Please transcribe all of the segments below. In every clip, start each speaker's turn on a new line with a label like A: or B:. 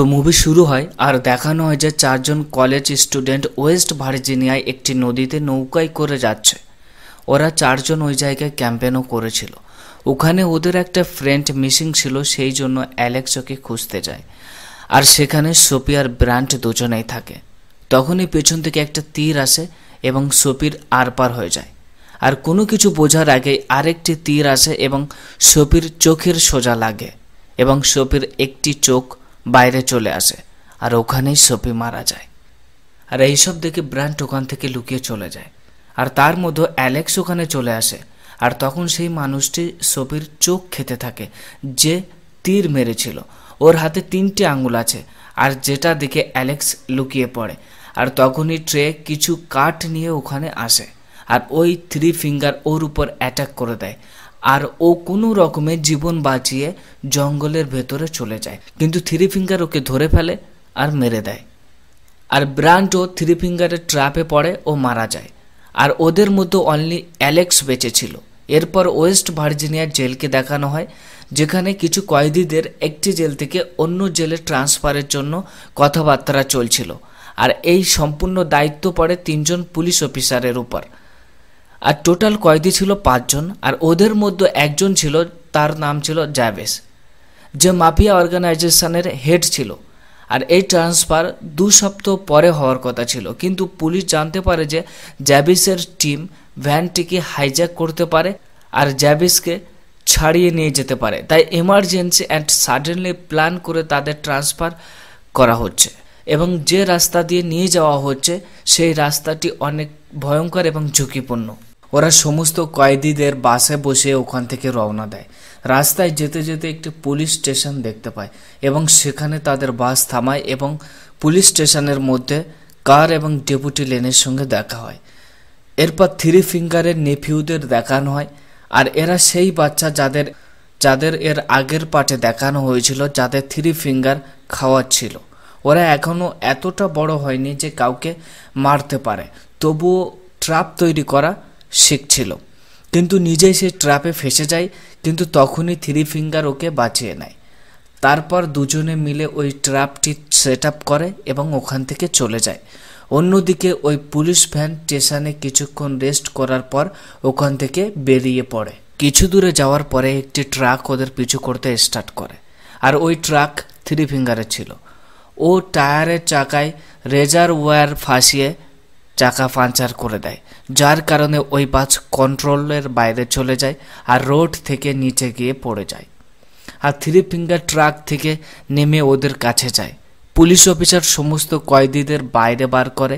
A: তো মুভি শুরু হয় আর দেখানো হয় যে চারজন কলেজ স্টুডেন্ট ওয়েস্ট ভার্জিনিয়ায় একটি নদীতে নৌকায় করে যাচ্ছে ওরা চারজন ওই জায়গায় ক্যাম্পেনও করেছিল ওখানে ওদের একটা ফ্রেন্ড মিসিং ছিল সেই জন্য অ্যালেক্স ওকে খুঁজতে যায় আর সেখানে সোপি আর ব্র্যান্ড দুজনেই থাকে তখনই পেছন থেকে একটা তীর আসে এবং সোপির আরপার হয়ে যায় আর কোনো কিছু বোঝার আগে আরেকটি তীর আসে এবং সোপির চোখের সোজা লাগে এবং সোপির একটি চোখ বাইরে চলে আসে আর ওখানেই সপি মারা যায় আর এইসব দেখে ব্র্যান্ড ওখান থেকে লুকিয়ে চলে যায় আর তার মধ্যে অ্যালেক্স ওখানে চলে আসে আর তখন সেই মানুষটি সপির চোখ খেতে থাকে যে তীর মেরেছিল ওর হাতে তিনটে আঙুল আছে আর যেটা দেখে অ্যালেক্স লুকিয়ে পড়ে আর তখনই ট্রে কিছু কাঠ নিয়ে ওখানে আসে আর ওই থ্রি ফিঙ্গার ওর উপর অ্যাটাক করে দেয় আর ও কোনো রকমে জীবন বাঁচিয়ে জঙ্গলের ভেতরে চলে যায় কিন্তু থ্রি ফিঙ্গার ওকে ধরে ফেলে আর মেরে দেয় আর ব্রান্টও থ্রি ফিঙ্গারের ট্র্যাপে পড়ে ও মারা যায় আর ওদের মধ্যে অনলি অ্যালেক্স বেঁচে ছিল এরপর ওয়েস্ট ভার্জিনিয়ার জেলকে দেখানো হয় যেখানে কিছু কয়েদিদের একটি জেল থেকে অন্য জেলে ট্রান্সফারের জন্য কথাবার্তা চলছিল আর এই সম্পূর্ণ দায়িত্ব পড়ে তিনজন পুলিশ অফিসারের উপর আর টোটাল কয়েদি ছিল পাঁচজন আর ওদের মধ্যে একজন ছিল তার নাম ছিল জাভেস যে মাফিয়া অর্গানাইজেশনের হেড ছিল আর এই ট্রান্সফার দু সপ্তাহ পরে হওয়ার কথা ছিল কিন্তু পুলিশ জানতে পারে যে জ্যাভিসের টিম ভ্যানটিকে হাইজ্যাক করতে পারে আর জ্যাভিসকে ছাড়িয়ে নিয়ে যেতে পারে তাই এমার্জেন্সি অ্যান্ড সাডেনলি প্ল্যান করে তাদের ট্রান্সফার করা হচ্ছে এবং যে রাস্তা দিয়ে নিয়ে যাওয়া হচ্ছে সেই রাস্তাটি অনেক ভয়ঙ্কর এবং ঝুঁকিপূর্ণ ওরা সমস্ত কয়েদিদের বাসে বসে ওখান থেকে রওনা দেয় রাস্তায় যেতে যেতে একটি পুলিশ স্টেশন দেখতে পায় এবং সেখানে তাদের বাস থামায় এবং পুলিশ স্টেশনের মধ্যে কার এবং ডেপুটি লেনের সঙ্গে দেখা হয় এরপর থ্রি ফিঙ্গারের নেফিউদের দেখানো হয় আর এরা সেই বাচ্চা যাদের যাদের এর আগের পাটে দেখানো হয়েছিল যাদের থ্রি ফিঙ্গার ছিল ওরা এখনও এতটা বড় হয়নি যে কাউকে মারতে পারে তবুও ট্রাপ তৈরি করা শিখছিল কিন্তু নিজেই সে ট্র্যাপে ফেসে যায় কিন্তু তখনই থ্রি ফিঙ্গার ওকে বাঁচিয়ে নেয় তারপর দুজনে মিলে ওই ট্র্যাপটি সেট আপ করে এবং ওখান থেকে চলে যায় অন্যদিকে ওই পুলিশ ভ্যান স্টেশনে কিছুক্ষণ রেস্ট করার পর ওখান থেকে বেরিয়ে পড়ে কিছু দূরে যাওয়ার পরে একটি ট্রাক ওদের পিছু করতে স্টার্ট করে আর ওই ট্রাক থ্রি ফিঙ্গারে ছিল ও টায়ারের চাকায় রেজার ওয়্যার ফাঁসিয়ে চাকা পাঞ্চার করে দেয় যার কারণে ওই বাস কন্ট্রোলের বাইরে চলে যায় আর রোড থেকে নিচে গিয়ে পড়ে যায় আর থ্রি ফিঙ্গার ট্রাক থেকে নেমে ওদের কাছে যায় পুলিশ অফিসার সমস্ত কয়েদিদের বাইরে বার করে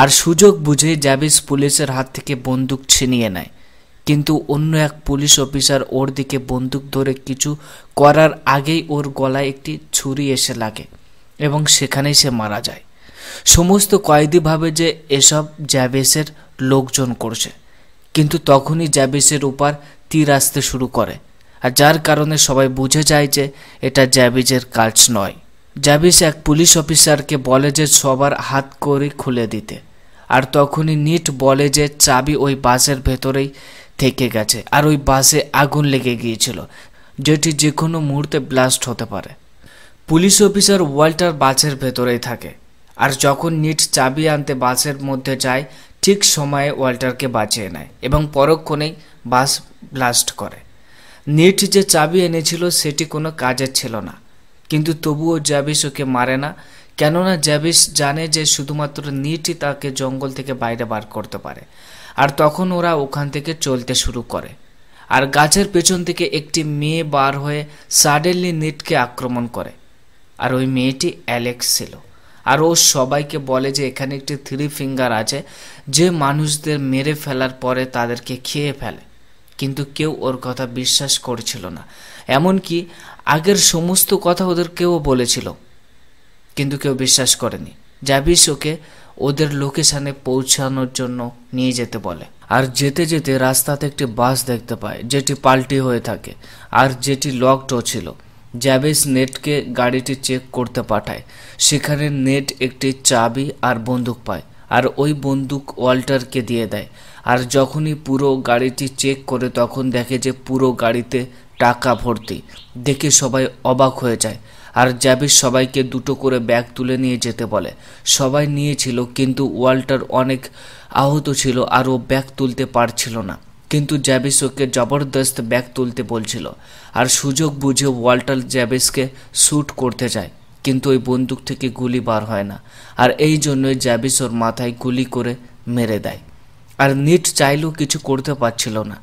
A: আর সুযোগ বুঝে জাবিস পুলিশের হাত থেকে বন্দুক ছিনিয়ে নেয় কিন্তু অন্য এক পুলিশ অফিসার ওর দিকে বন্দুক ধরে কিছু করার আগেই ওর গলায় একটি ছুরি এসে লাগে এবং সেখানেই সে মারা যায় সমস্ত কয়েদি ভাবে যে এসব জ্যাবেসের লোকজন করছে কিন্তু তখনই জ্যাবেসের উপর তীর আসতে শুরু করে আর যার কারণে সবাই বুঝে যায় যে এটা জ্যাবিজের কাজ নয় জ্যাবিস এক পুলিশ অফিসারকে বলে যে সবার হাত করে খুলে দিতে আর তখনই নিট বলে যে চাবি ওই বাসের ভেতরেই থেকে গেছে আর ওই বাসে আগুন লেগে গিয়েছিল যেটি যে কোনো মুহূর্তে ব্লাস্ট হতে পারে পুলিশ অফিসার ওয়াল্টার বাসের ভেতরেই থাকে আর যখন নিট চাবি আনতে বাসের মধ্যে যায় ঠিক সময়ে ওয়াল্টারকে বাঁচিয়ে নেয় এবং পরক্ষণেই বাস ব্লাস্ট করে নিট যে চাবি এনেছিল সেটি কোনো কাজের ছিল না কিন্তু তবুও জ্যাবিস ওকে মারে না কেননা জ্যাবিস জানে যে শুধুমাত্র নিটই তাকে জঙ্গল থেকে বাইরে বার করতে পারে আর তখন ওরা ওখান থেকে চলতে শুরু করে আর গাছের পেছন থেকে একটি মেয়ে বার হয়ে সাডেনলি নিটকে আক্রমণ করে আর ওই মেয়েটি অ্যালেক্স ছিল আর ও সবাইকে বলে যে এখানে একটি থ্রি ফিঙ্গার আছে যে মানুষদের মেরে ফেলার পরে তাদেরকে খেয়ে ফেলে কিন্তু কেউ ওর কথা বিশ্বাস করছিল না এমনকি আগের সমস্ত কথা ওদের কেউ বলেছিল কিন্তু কেউ বিশ্বাস করেনি জাবিস ওকে ওদের লোকেশানে পৌঁছানোর জন্য নিয়ে যেতে বলে আর যেতে যেতে রাস্তাতে একটি বাস দেখতে পায় যেটি পাল্টি হয়ে থাকে আর যেটি লকডও ছিল জ্যাবেস নেটকে গাড়িটি চেক করতে পাঠায় সেখানে নেট একটি চাবি আর বন্দুক পায় আর ওই বন্দুক ওয়াল্টারকে দিয়ে দেয় আর যখনই পুরো গাড়িটি চেক করে তখন দেখে যে পুরো গাড়িতে টাকা ভর্তি দেখে সবাই অবাক হয়ে যায় আর জ্যাবিস সবাইকে দুটো করে ব্যাগ তুলে নিয়ে যেতে বলে সবাই নিয়েছিল কিন্তু ওয়াল্টার অনেক আহত ছিল আর ও ব্যাগ তুলতে পারছিল না কিন্তু জ্যাবিস ওকে জবরদস্ত ব্যাগ তুলতে বলছিল আর সুযোগ বুঝে ওয়াল্টার জ্যাবিসকে শ্যুট করতে যায় কিন্তু ওই বন্দুক থেকে গুলি বার হয় না আর এই জন্যই জ্যাবিস ওর মাথায় গুলি করে মেরে দেয় আর নিট চাইলেও কিছু করতে পারছিল না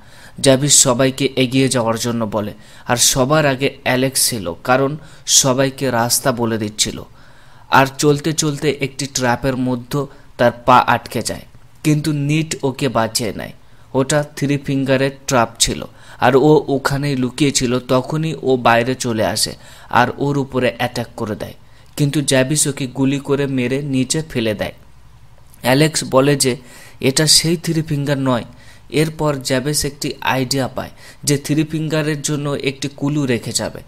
A: জ্যাবিস সবাইকে এগিয়ে যাওয়ার জন্য বলে আর সবার আগে অ্যালেক্স ছিল কারণ সবাইকে রাস্তা বলে দিচ্ছিল আর চলতে চলতে একটি ট্র্যাপের মধ্যে তার পা আটকে যায় কিন্তু নিট ওকে বাঁচিয়ে নেয় ওটা থ্রি ফিঙ্গারের ট্রাপ ছিল আর ও ওখানেই লুকিয়েছিল তখনই ও বাইরে চলে আসে আর ওর উপরে অ্যাটাক করে দেয় কিন্তু জ্যাবিস ওকে গুলি করে মেরে নিচে ফেলে দেয় অ্যালেক্স বলে যে এটা সেই থ্রি ফিঙ্গার নয় এরপর জ্যাবেস একটি আইডিয়া পায় যে থ্রি ফিঙ্গারের জন্য একটি কুলু রেখে যাবে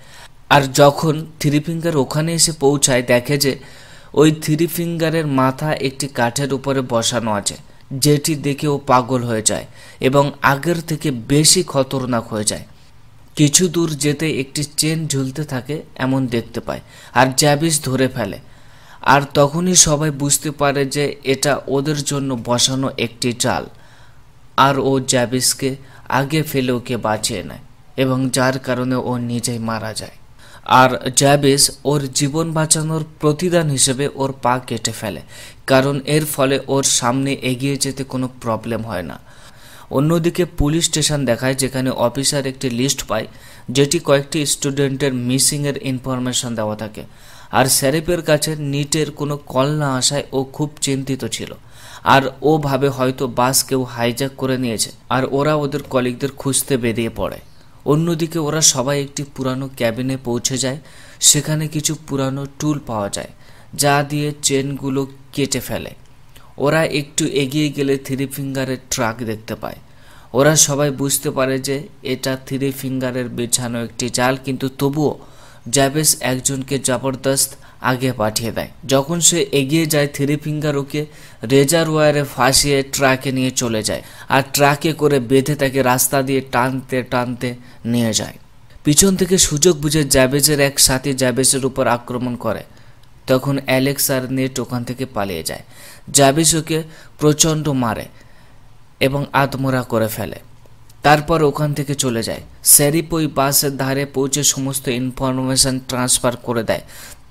A: আর যখন থ্রি ফিঙ্গার ওখানে এসে পৌঁছায় দেখে যে ওই থ্রি ফিঙ্গারের মাথা একটি কাঠের উপরে বসানো আছে যেটি দেখে ও পাগল হয়ে যায় এবং আগের থেকে বেশি খতরনাক হয়ে যায় কিছু দূর যেতে একটি চেন ঝুলতে থাকে এমন দেখতে পায় আর জ্যাবিস ধরে ফেলে আর তখনই সবাই বুঝতে পারে যে এটা ওদের জন্য বসানো একটি চাল আর ও জ্যাবিসকে আগে ফেলে ওকে বাঁচিয়ে নেয় এবং যার কারণে ও নিজেই মারা যায় আর জ্যাবেস ওর জীবন বাঁচানোর প্রতিদান হিসেবে ওর পা কেটে ফেলে কারণ এর ফলে ওর সামনে এগিয়ে যেতে কোনো প্রবলেম হয় না অন্যদিকে পুলিশ স্টেশন দেখায় যেখানে অফিসার একটি লিস্ট পায় যেটি কয়েকটি স্টুডেন্টের মিসিংয়ের ইনফরমেশন দেওয়া থাকে আর স্যারেপের কাছে নিটের কোনো কল না আসায় ও খুব চিন্তিত ছিল আর ও ভাবে হয়তো বাস কেউ হাইজ্যাক করে নিয়েছে আর ওরা ওদের কলিগদের খুঁজতে বেরিয়ে পড়ে অন্যদিকে ওরা সবাই একটি পুরানো ক্যাবিনে পৌঁছে যায় সেখানে কিছু পুরানো টুল পাওয়া যায় যা দিয়ে চেনগুলো কেটে ফেলে ওরা একটু এগিয়ে গেলে থ্রি ফিঙ্গারের ট্রাক দেখতে পায় ওরা সবাই বুঝতে পারে যে এটা থ্রি ফিঙ্গারের বেছানো একটি জাল কিন্তু তবুও জ্যাবেস একজনকে জবরদস্ত আগে পাঠিয়ে দেয় যখন সে এগিয়ে যায় থ্রি ফিঙ্গার ওকে রেজার ওয়ারে ফাঁসিয়ে ট্রাকে নিয়ে চলে যায় আর ট্রাকে করে বেঁধে তাকে রাস্তা দিয়ে টানতে টানতে নিয়ে যায় পিছন থেকে সুযোগ বুঝে জ্যাভেজের এক সাথী জ্যাভেজের উপর আক্রমণ করে তখন অ্যালেক্স আর নেট ওখান থেকে পালিয়ে যায় জ্যাবেজ ওকে প্রচণ্ড মারে এবং আত্মরা করে ফেলে তারপর ওখান থেকে চলে যায় স্যারিপ ওই বাসের ধারে পৌঁছে সমস্ত ইনফরমেশন ট্রান্সফার করে দেয়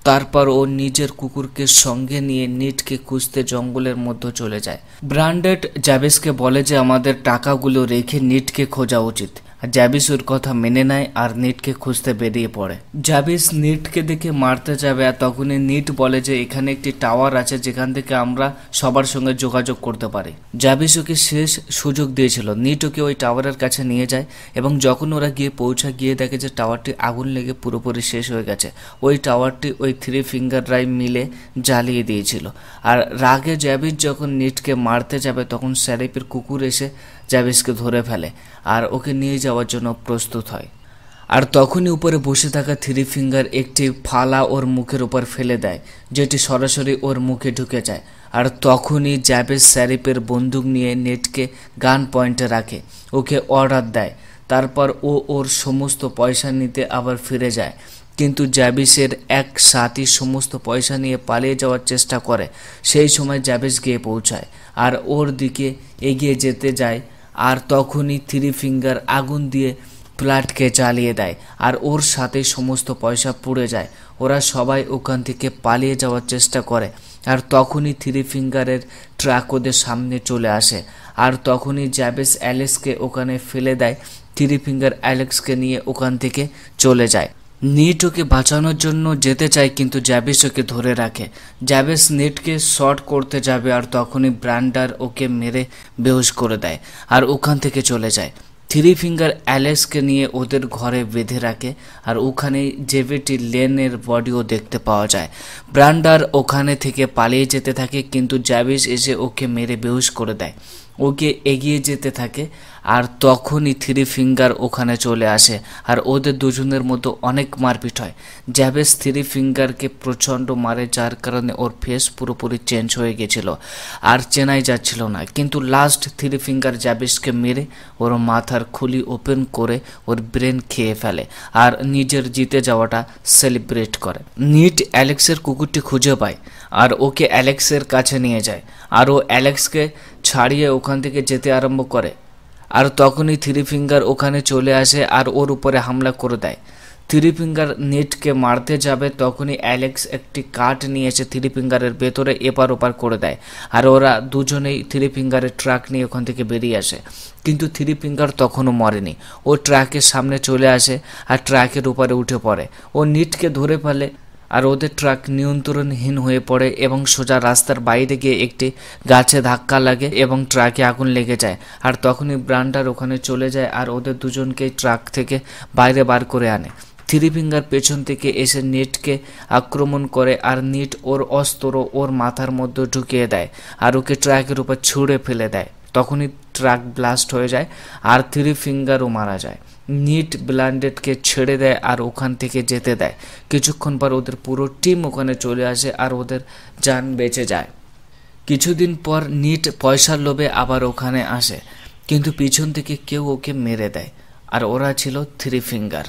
A: তারপর ও নিজের কুকুরকে সঙ্গে নিয়ে নিটকে খুঁজতে জঙ্গলের মধ্যে চলে যায় ব্র্যান্ডেড জাবেসকে বলে যে আমাদের টাকাগুলো রেখে নিটকে খোঁজা উচিত জাবিসুর ওর কথা মেনে নেয় আর নিটকে খুঁজতে বেরিয়ে পড়ে জাবিস নিটকে দেখে মারতে যাবে আর তখনই নিট বলে যে এখানে একটি টাওয়ার আছে যেখান থেকে আমরা সবার সঙ্গে যোগাযোগ করতে পারি জ্যাবিস ওকে শেষ সুযোগ দিয়েছিল নিট ওকে ওই টাওয়ারের কাছে নিয়ে যায় এবং যখন ওরা গিয়ে পৌঁছা গিয়ে দেখে যে টাওয়ারটি আগুন লেগে পুরোপুরি শেষ হয়ে গেছে ওই টাওয়ারটি ওই থ্রি ফিঙ্গার ড্রাইভ মিলে জ্বালিয়ে দিয়েছিল আর রাগে জাবিস যখন নিটকে মারতে যাবে তখন স্যারেপির কুকুর এসে জাবিসকে ধরে ফেলে আর ওকে নিয়ে যাওয়া যাওয়ার জন্য প্রস্তুত হয় আর তখনই উপরে বসে থাকা থ্রি ফিঙ্গার একটি ফালা ওর মুখের উপর ফেলে দেয় যেটি সরাসরি ওর মুখে ঢুকে যায় আর তখনই জ্যাবেজ স্যারিপের বন্দুক নিয়ে নেটকে গান পয়েন্টে রাখে ওকে অর্ডার দেয় তারপর ও ওর সমস্ত পয়সা নিতে আবার ফিরে যায় কিন্তু জ্যাবিসের এক সাথই সমস্ত পয়সা নিয়ে পালিয়ে যাওয়ার চেষ্টা করে সেই সময় জ্যাবিস গিয়ে পৌঁছায় আর ওর দিকে এগিয়ে যেতে যায় আর তখনই থ্রি ফিঙ্গার আগুন দিয়ে ফ্ল্যাটকে জ্বালিয়ে দেয় আর ওর সাথে সমস্ত পয়সা পুড়ে যায় ওরা সবাই ওখান থেকে পালিয়ে যাওয়ার চেষ্টা করে আর তখনই থ্রি ফিঙ্গারের ট্রাক ওদের সামনে চলে আসে আর তখনই জ্যাবেস অ্যালেক্সকে ওখানে ফেলে দেয় থ্রি ফিঙ্গার অ্যালেক্সকে নিয়ে ওখান থেকে চলে যায় নিট ওকে বাঁচানোর জন্য যেতে চায় কিন্তু জ্যাবিস ওকে ধরে রাখে জ্যাবিস নিটকে শর্ট করতে যাবে আর তখনই ব্রান্ডার ওকে মেরে বেহুশ করে দেয় আর ওখান থেকে চলে যায় থ্রি ফিঙ্গার অ্যালেক্সকে নিয়ে ওদের ঘরে বেঁধে রাখে আর ওখানেই জেভিটি লেনের বডিও দেখতে পাওয়া যায় ব্রান্ডার ওখানে থেকে পালিয়ে যেতে থাকে কিন্তু জ্যাবিস এসে ওকে মেরে বেহুশ করে দেয় ওকে এগিয়ে যেতে থাকে আর তখনই থ্রি ফিঙ্গার ওখানে চলে আসে আর ওদের দুজনের মধ্যে অনেক মারপিট হয় জ্যাভেস থ্রি ফিঙ্গারকে প্রচণ্ড মারে যার কারণে ওর ফেস পুরোপুরি চেঞ্জ হয়ে গেছিল আর চেনাই যাচ্ছিল না কিন্তু লাস্ট থ্রি ফিঙ্গার জ্যাভেসকে মেরে ওর মাথার খুলি ওপেন করে ওর ব্রেন খেয়ে ফেলে আর নিজের জিতে যাওয়াটা সেলিব্রেট করে নিট অ্যালেক্সের কুকুরটি খুঁজে পায় আর ওকে অ্যালেক্সের কাছে নিয়ে যায় আর ও অ্যালেক্সকে ছাড়িয়ে ওখান থেকে যেতে আরম্ভ করে আর তখনই থ্রি ফিঙ্গার ওখানে চলে আসে আর ওর উপরে হামলা করে দেয় থ্রি ফিঙ্গার নেটকে মারতে যাবে তখনই অ্যালেক্স একটি কাঠ নিয়ে এসে থ্রি ফিঙ্গারের ভেতরে এপার ওপার করে দেয় আর ওরা দুজনেই থ্রি ফিঙ্গারের ট্রাক নিয়ে ওখান থেকে বেরিয়ে আসে কিন্তু থ্রি ফিঙ্গার তখনও মরেনি ও ট্রাকের সামনে চলে আসে আর ট্রাকের উপরে উঠে পড়ে ও নিটকে ধরে ফেলে আর ওদের ট্রাক নিয়ন্ত্রণহীন হয়ে পড়ে এবং সোজা রাস্তার বাইরে গিয়ে একটি গাছে ধাক্কা লাগে এবং ট্রাকে আগুন লেগে যায় আর তখনই ব্রান্ডার ওখানে চলে যায় আর ওদের দুজনকে ট্রাক থেকে বাইরে বার করে আনে থ্রি ফিঙ্গার পেছন থেকে এসে নেটকে আক্রমণ করে আর নেট ওর অস্ত্র ওর মাথার মধ্যে ঢুকিয়ে দেয় আর ওকে ট্রাকের উপর ছুঁড়ে ফেলে দেয় তখনই ট্রাক ব্লাস্ট হয়ে যায় আর থ্রি ফিঙ্গারও মারা যায় নিট ব্ল্যান্ডেডকে ছেড়ে দেয় আর ওখান থেকে যেতে দেয় কিছুক্ষণ পর ওদের পুরো টিম ওখানে চলে আসে আর ওদের যান বেঁচে যায় কিছুদিন পর নিট পয়সার লোভে আবার ওখানে আসে কিন্তু পিছন থেকে কেউ ওকে মেরে দেয় আর ওরা ছিল থ্রি ফিঙ্গার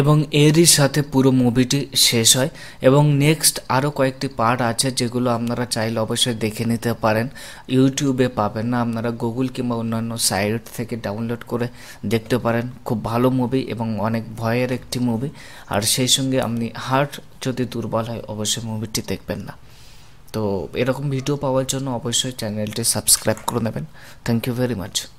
A: এবং এরই সাথে পুরো মুভিটি শেষ হয় এবং নেক্সট আরও কয়েকটি পার্ট আছে যেগুলো আপনারা চাইলে অবশ্যই দেখে নিতে পারেন ইউটিউবে পাবেন না আপনারা গুগল কিংবা অন্যান্য সাইট থেকে ডাউনলোড করে দেখতে পারেন খুব ভালো মুভি এবং অনেক ভয়ের একটি মুভি আর সেই সঙ্গে আপনি হার্ট যদি দুর্বল হয় অবশ্যই মুভিটি দেখবেন না তো এরকম ভিডিও পাওয়ার জন্য অবশ্যই চ্যানেলটি সাবস্ক্রাইব করে নেবেন থ্যাংক ইউ ভেরি মাচ